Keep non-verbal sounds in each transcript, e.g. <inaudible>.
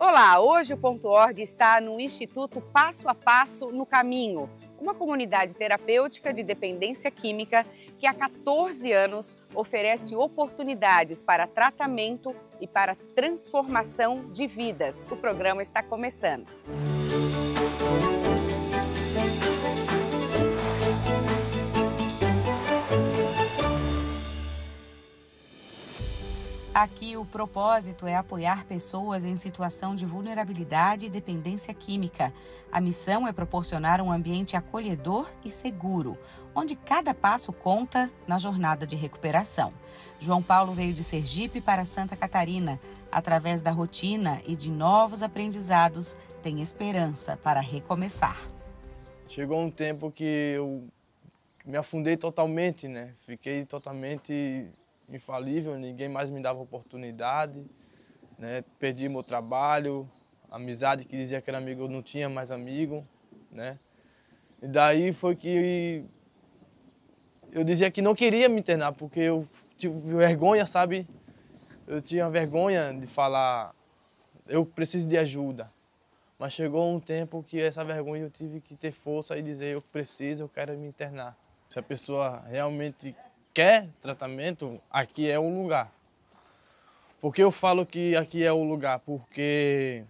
Olá, hoje o Ponto .org está no Instituto Passo a Passo no Caminho, uma comunidade terapêutica de dependência química que há 14 anos oferece oportunidades para tratamento e para transformação de vidas. O programa está começando. Aqui o propósito é apoiar pessoas em situação de vulnerabilidade e dependência química. A missão é proporcionar um ambiente acolhedor e seguro, onde cada passo conta na jornada de recuperação. João Paulo veio de Sergipe para Santa Catarina. Através da rotina e de novos aprendizados, tem esperança para recomeçar. Chegou um tempo que eu me afundei totalmente, né? Fiquei totalmente infalível, ninguém mais me dava oportunidade, né? Perdi meu trabalho, amizade que dizia que era amigo, eu não tinha mais amigo, né? E daí foi que eu dizia que não queria me internar, porque eu tive vergonha, sabe? Eu tinha vergonha de falar, eu preciso de ajuda. Mas chegou um tempo que essa vergonha eu tive que ter força e dizer, eu preciso, eu quero me internar. Se a pessoa realmente quer tratamento, aqui é o lugar. Por que eu falo que aqui é o lugar? Porque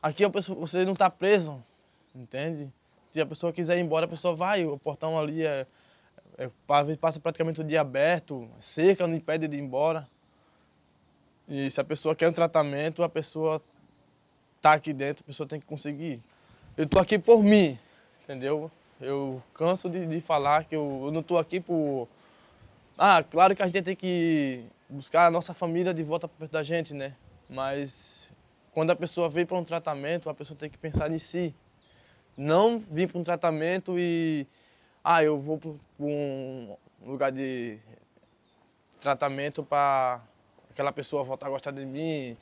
aqui a pessoa, você não está preso, entende? Se a pessoa quiser ir embora, a pessoa vai, o portão ali é, é, passa praticamente o dia aberto, cerca, não impede de ir embora. E se a pessoa quer um tratamento, a pessoa tá aqui dentro, a pessoa tem que conseguir. Eu tô aqui por mim, entendeu? Eu canso de, de falar que eu, eu não tô aqui por ah, claro que a gente tem que buscar a nossa família de volta perto da gente, né? Mas quando a pessoa vem para um tratamento, a pessoa tem que pensar em si. Não vir para um tratamento e. Ah, eu vou para um lugar de tratamento para aquela pessoa voltar a gostar de mim.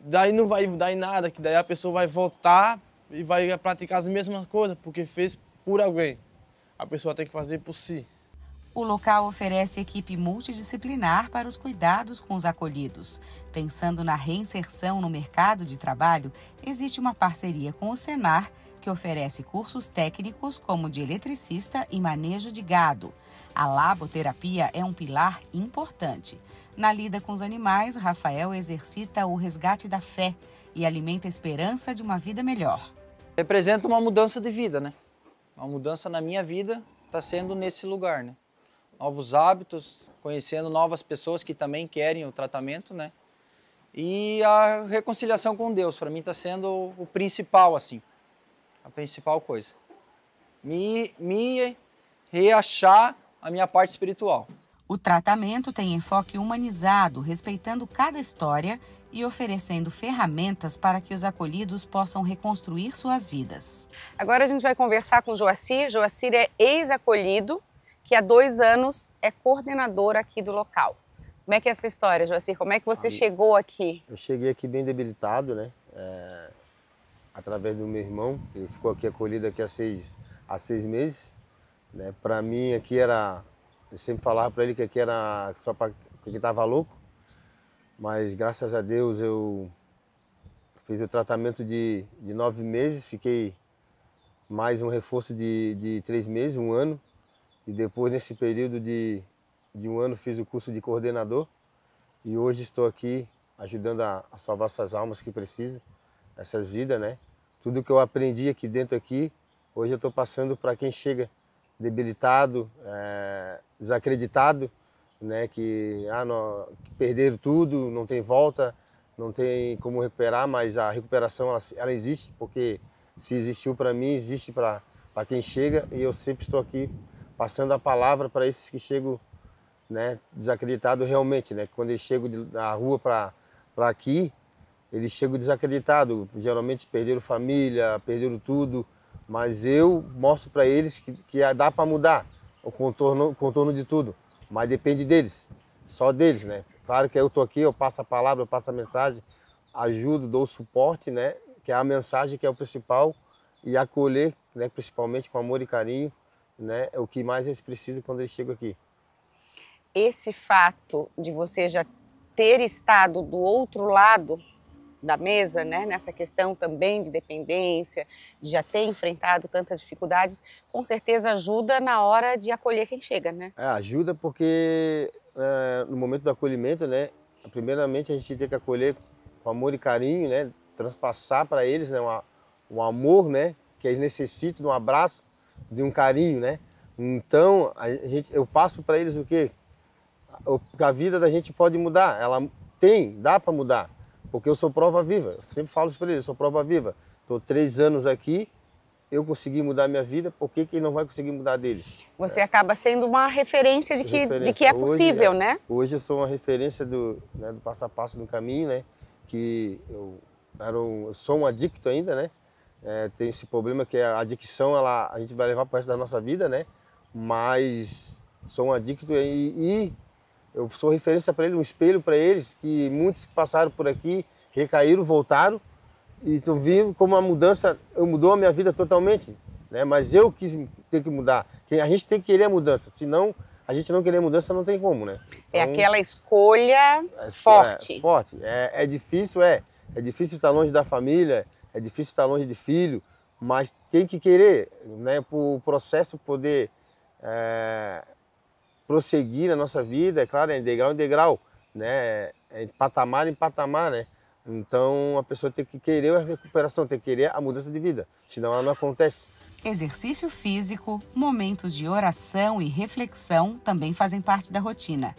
Daí não vai dar em nada, que daí a pessoa vai voltar e vai praticar as mesmas coisas, porque fez por alguém. A pessoa tem que fazer por si. O local oferece equipe multidisciplinar para os cuidados com os acolhidos. Pensando na reinserção no mercado de trabalho, existe uma parceria com o Senar, que oferece cursos técnicos como de eletricista e manejo de gado. A laboterapia é um pilar importante. Na lida com os animais, Rafael exercita o resgate da fé e alimenta a esperança de uma vida melhor. Representa uma mudança de vida, né? Uma mudança na minha vida está sendo nesse lugar, né? novos hábitos, conhecendo novas pessoas que também querem o tratamento, né? E a reconciliação com Deus, para mim, está sendo o principal, assim, a principal coisa. Me, me reachar a minha parte espiritual. O tratamento tem enfoque humanizado, respeitando cada história e oferecendo ferramentas para que os acolhidos possam reconstruir suas vidas. Agora a gente vai conversar com Joacir. Joacir é ex-acolhido que há dois anos é coordenadora aqui do local. Como é que é essa história, Joacir? Como é que você chegou aqui? Eu cheguei aqui bem debilitado, né? É, através do meu irmão. Ele ficou aqui acolhido aqui há seis, há seis meses. Né? Para mim aqui era... Eu sempre falava para ele que aqui era só para que estava louco. Mas graças a Deus eu fiz o tratamento de, de nove meses. Fiquei mais um reforço de, de três meses, um ano. E depois, nesse período de, de um ano, fiz o curso de coordenador. E hoje estou aqui ajudando a, a salvar essas almas que precisam, essas vidas, né? Tudo que eu aprendi aqui dentro aqui, hoje eu estou passando para quem chega debilitado, é, desacreditado, né? Que, ah, não, que perderam tudo, não tem volta, não tem como recuperar, mas a recuperação ela, ela existe, porque se existiu para mim, existe para quem chega e eu sempre estou aqui passando a palavra para esses que chegam né, desacreditados realmente, né? Quando eles chegam da rua para aqui, eles chegam desacreditados, geralmente perderam família, perderam tudo, mas eu mostro para eles que, que dá para mudar o contorno, o contorno de tudo, mas depende deles, só deles, né? Claro que eu tô aqui, eu passo a palavra, eu passo a mensagem, ajudo, dou suporte, né? Que é a mensagem que é o principal e acolher, né? Principalmente com amor e carinho né, é o que mais eles precisam quando eles chegam aqui. Esse fato de você já ter estado do outro lado da mesa, né, nessa questão também de dependência, de já ter enfrentado tantas dificuldades, com certeza ajuda na hora de acolher quem chega, né? É, ajuda porque é, no momento do acolhimento, né, primeiramente a gente tem que acolher com amor e carinho, né, transpassar para eles né, uma, um amor, né, que eles necessitam, um abraço, de um carinho, né? Então, a gente, eu passo para eles o quê? A vida da gente pode mudar, ela tem, dá para mudar, porque eu sou prova viva. Eu sempre falo isso para eles, eu sou prova viva. Estou três anos aqui, eu consegui mudar minha vida, por que, que não vai conseguir mudar dele? Você é. acaba sendo uma referência de que, referência. De que é possível, hoje, é. né? Hoje eu sou uma referência do, né, do passo a passo do caminho, né? Que eu, era um, eu sou um adicto ainda, né? é, tem esse problema que é a adicção ela, a gente vai levar para o resto da nossa vida, né? Mas sou um adicto e, e eu sou referência para eles, um espelho para eles, que muitos que passaram por aqui recaíram, voltaram e estão vindo como uma mudança, eu mudou a minha vida totalmente, né? Mas eu quis ter que mudar. A gente tem que querer a mudança, senão a gente não querer mudança não tem como, né? É então, é aquela escolha é, é forte. É, forte. É, é difícil, é. É difícil estar longe da família, é difícil estar longe de filho, mas tem que querer, né, para o processo poder é, prosseguir na nossa vida, é claro, é degrau em degrau, né, é patamar em patamar, né. Então a pessoa tem que querer a recuperação, tem que querer a mudança de vida, senão ela não acontece. Exercício físico, momentos de oração e reflexão também fazem parte da rotina.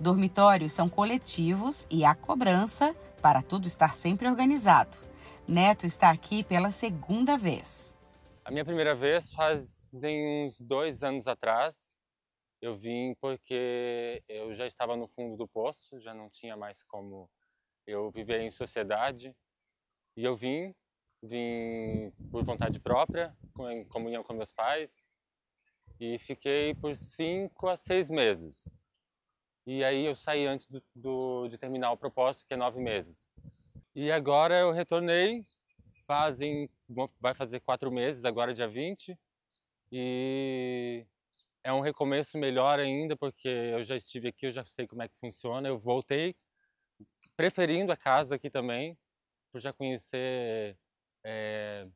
Dormitórios são coletivos e há cobrança para tudo estar sempre organizado. Neto está aqui pela segunda vez. A minha primeira vez fazem uns dois anos atrás. Eu vim porque eu já estava no fundo do poço, já não tinha mais como eu viver em sociedade. E eu vim, vim por vontade própria, em comunhão com meus pais, e fiquei por cinco a seis meses. E aí eu saí antes do, do, de terminar o propósito, que é nove meses. E agora eu retornei, fazem, vai fazer quatro meses, agora dia 20. E é um recomeço melhor ainda, porque eu já estive aqui, eu já sei como é que funciona. Eu voltei preferindo a casa aqui também, por já conhecer é,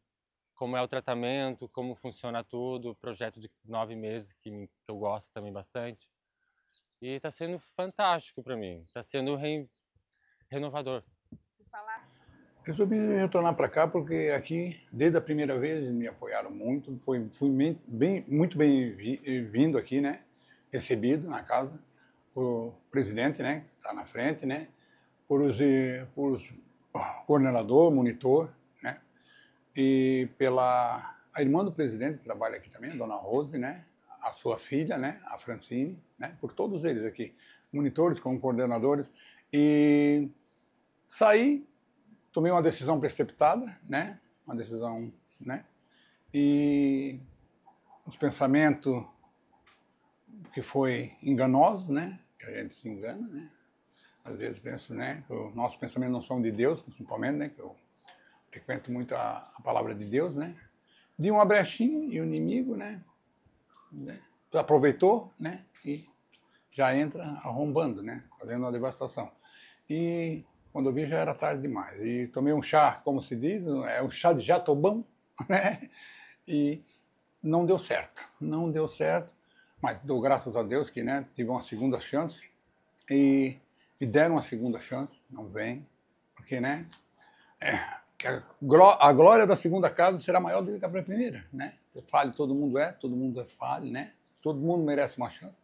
como é o tratamento, como funciona tudo, projeto de nove meses que, que eu gosto também bastante. E está sendo fantástico para mim, está sendo re, renovador falar? Resolvi retornar para cá porque aqui, desde a primeira vez, me apoiaram muito. Foi, fui bem, bem, muito bem-vindo aqui, né? Recebido na casa, o presidente, né? Que está na frente, né? Por os, eh, por os coordenador, monitor, né? E pela a irmã do presidente que trabalha aqui também, a dona Rose, né? A sua filha, né? A Francine, né? Por todos eles aqui, monitores como coordenadores e Saí, tomei uma decisão precipitada, né? Uma decisão, né? E os pensamentos que foi enganosos, né? Que a gente se engana, né? Às vezes penso, né? Que os nossos pensamentos não são de Deus, principalmente, né? Que eu frequento muito a, a palavra de Deus, né? De uma brechinha e o inimigo, né? né? Aproveitou, né? E já entra arrombando, né? Fazendo uma devastação. E quando eu vi já era tarde demais. E tomei um chá, como se diz, é um chá de jatobão, <laughs> né? E não deu certo. Não deu certo, mas dou graças a Deus que né, tive uma segunda chance. E me deram uma segunda chance, não vem, porque né? É, a glória da segunda casa será maior do que a primeira, né? Falho todo mundo é, todo mundo é falho, né? Todo mundo merece uma chance,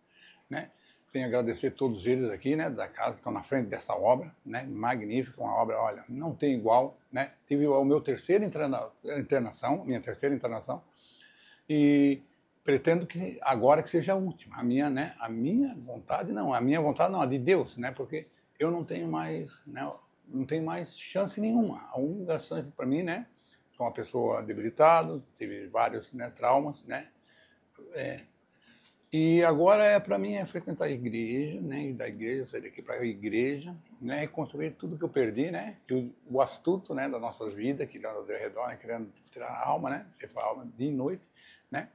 né? Tenho a agradecer a todos eles aqui, né, da casa, que estão na frente dessa obra, né, magnífica, uma obra, olha, não tem igual, né. Tive o meu terceiro interna internação, minha terceira internação, e pretendo que agora que seja a última. A minha, né, a minha vontade não, a minha vontade não, a de Deus, né, porque eu não tenho mais, né, não tenho mais chance nenhuma. A única chance para mim, né, sou uma pessoa debilitada, tive vários né, traumas, né, é, e agora é para mim é frequentar a igreja, né? E da igreja sair daqui para a igreja, né? E construir tudo que eu perdi, né? o astuto, né? Das nossas vidas, criando ao redor, né? querendo tirar a alma, né? Você fala alma de noite, né?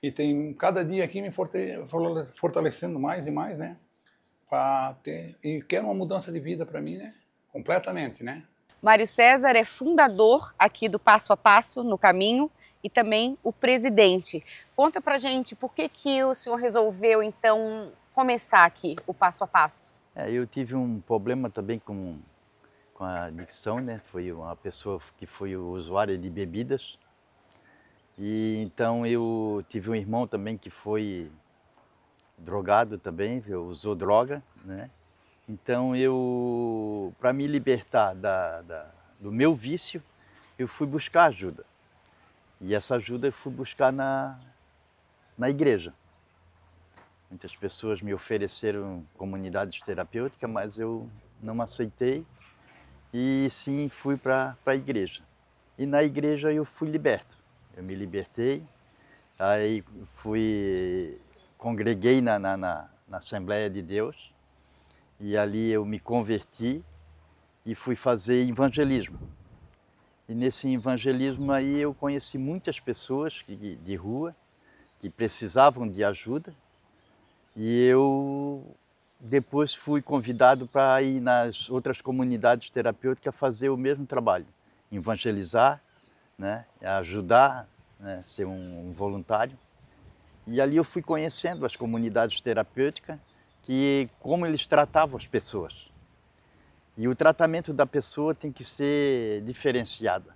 E tem cada dia aqui me fortalecendo mais e mais, né? Para ter e quero uma mudança de vida para mim, né? Completamente, né? Mário César é fundador aqui do Passo a Passo no Caminho e também o presidente. Conta pra gente por que, que o senhor resolveu então começar aqui o passo a passo. É, eu tive um problema também com, com a adicção, né? Foi uma pessoa que foi usuária de bebidas. E então eu tive um irmão também que foi drogado também, usou droga, né? Então eu, para me libertar da, da, do meu vício, eu fui buscar ajuda. E essa ajuda eu fui buscar na, na igreja. Muitas pessoas me ofereceram comunidades terapêuticas, mas eu não aceitei e sim fui para a igreja. E na igreja eu fui liberto. Eu me libertei, aí fui, congreguei na, na, na, na Assembleia de Deus e ali eu me converti e fui fazer evangelismo. E nesse evangelismo aí eu conheci muitas pessoas que, de rua que precisavam de ajuda e eu depois fui convidado para ir nas outras comunidades terapêuticas fazer o mesmo trabalho, evangelizar, né, ajudar, né, ser um, um voluntário. E ali eu fui conhecendo as comunidades terapêuticas que como eles tratavam as pessoas. E o tratamento da pessoa tem que ser diferenciado.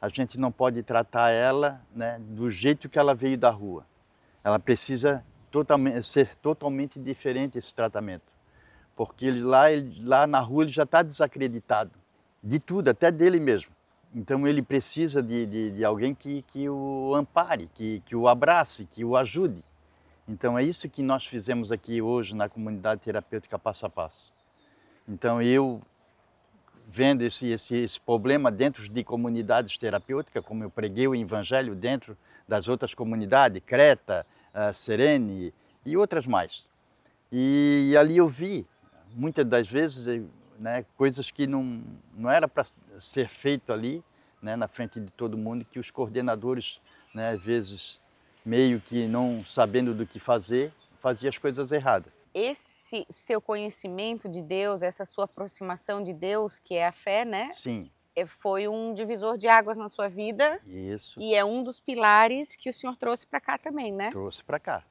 A gente não pode tratar ela né, do jeito que ela veio da rua. Ela precisa totalmente, ser totalmente diferente esse tratamento. Porque ele, lá, ele, lá na rua ele já está desacreditado de tudo, até dele mesmo. Então ele precisa de, de, de alguém que, que o ampare, que, que o abrace, que o ajude. Então é isso que nós fizemos aqui hoje na comunidade terapêutica passo a passo. Então eu vendo esse, esse, esse, problema dentro de comunidades terapêuticas, como eu preguei o Evangelho dentro das outras comunidades, Creta, uh, Serene e outras mais. E, e, ali eu vi, muitas das vezes, eh, né, coisas que não, não era para ser feito ali, né, na frente de todo mundo, que os coordenadores, né, às vezes, meio que não sabendo do que fazer, faziam as coisas erradas esse seu conhecimento de Deus, essa sua aproximação de Deus, que é a fé, né? Sim. É, foi um divisor de águas na sua vida. Isso. E é um dos pilares que o senhor trouxe para cá também, né? Trouxe para cá.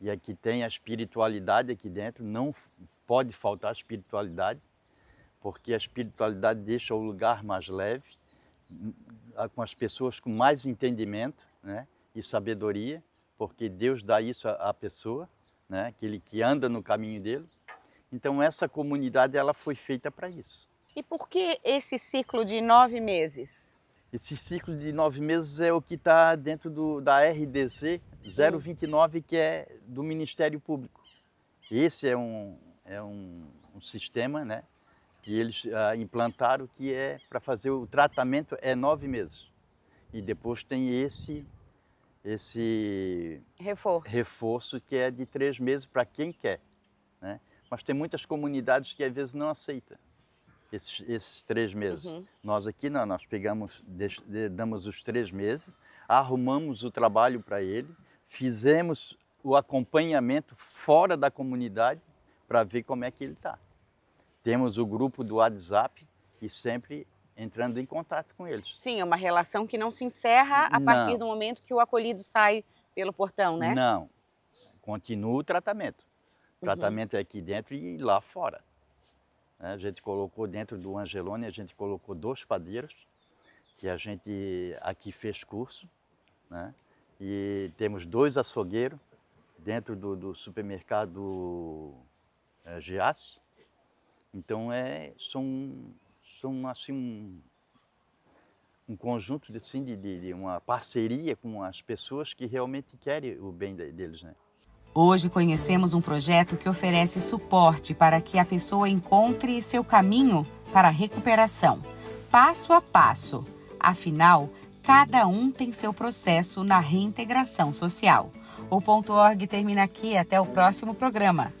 E aqui tem a espiritualidade aqui dentro, não pode faltar a espiritualidade, porque a espiritualidade deixa o lugar mais leve, com as pessoas com mais entendimento né? e sabedoria, porque Deus dá isso à pessoa né? aquele que anda no caminho dele. Então essa comunidade ela foi feita para isso. E por que esse ciclo de nove meses? Esse ciclo de nove meses é o que está dentro do, da RDC 029, que é do Ministério Público. Esse é um, é um, um sistema né, que eles ah, implantaram que é para fazer o tratamento é nove meses. E depois tem esse esse reforço. reforço que é de três meses para quem quer. Né? Mas tem muitas comunidades que às vezes não aceitam esses, esses três meses. Uhum. Nós aqui não, nós pegamos, damos os três meses, arrumamos o trabalho para ele, fizemos o acompanhamento fora da comunidade para ver como é que ele está. Temos o grupo do WhatsApp que sempre entrando em contato com eles. Sim, é uma relação que não se encerra a não. partir do momento que o acolhido sai pelo portão, né? Não, continua o tratamento. O uhum. tratamento uhum. é aqui dentro e lá fora. É, a gente colocou dentro do Angelone, a gente colocou dois padeiros, que a gente aqui fez curso, né? e temos dois açougueiros dentro do, do supermercado é, Giasse. Então, é, são são assim um, um conjunto de, assim, de, de, uma parceria com as pessoas que realmente querem o bem deles, né? Hoje conhecemos um projeto que oferece suporte para que a pessoa encontre seu caminho para a recuperação, passo a passo. Afinal, cada um tem seu processo na reintegração social. O ponto org termina aqui até o próximo programa.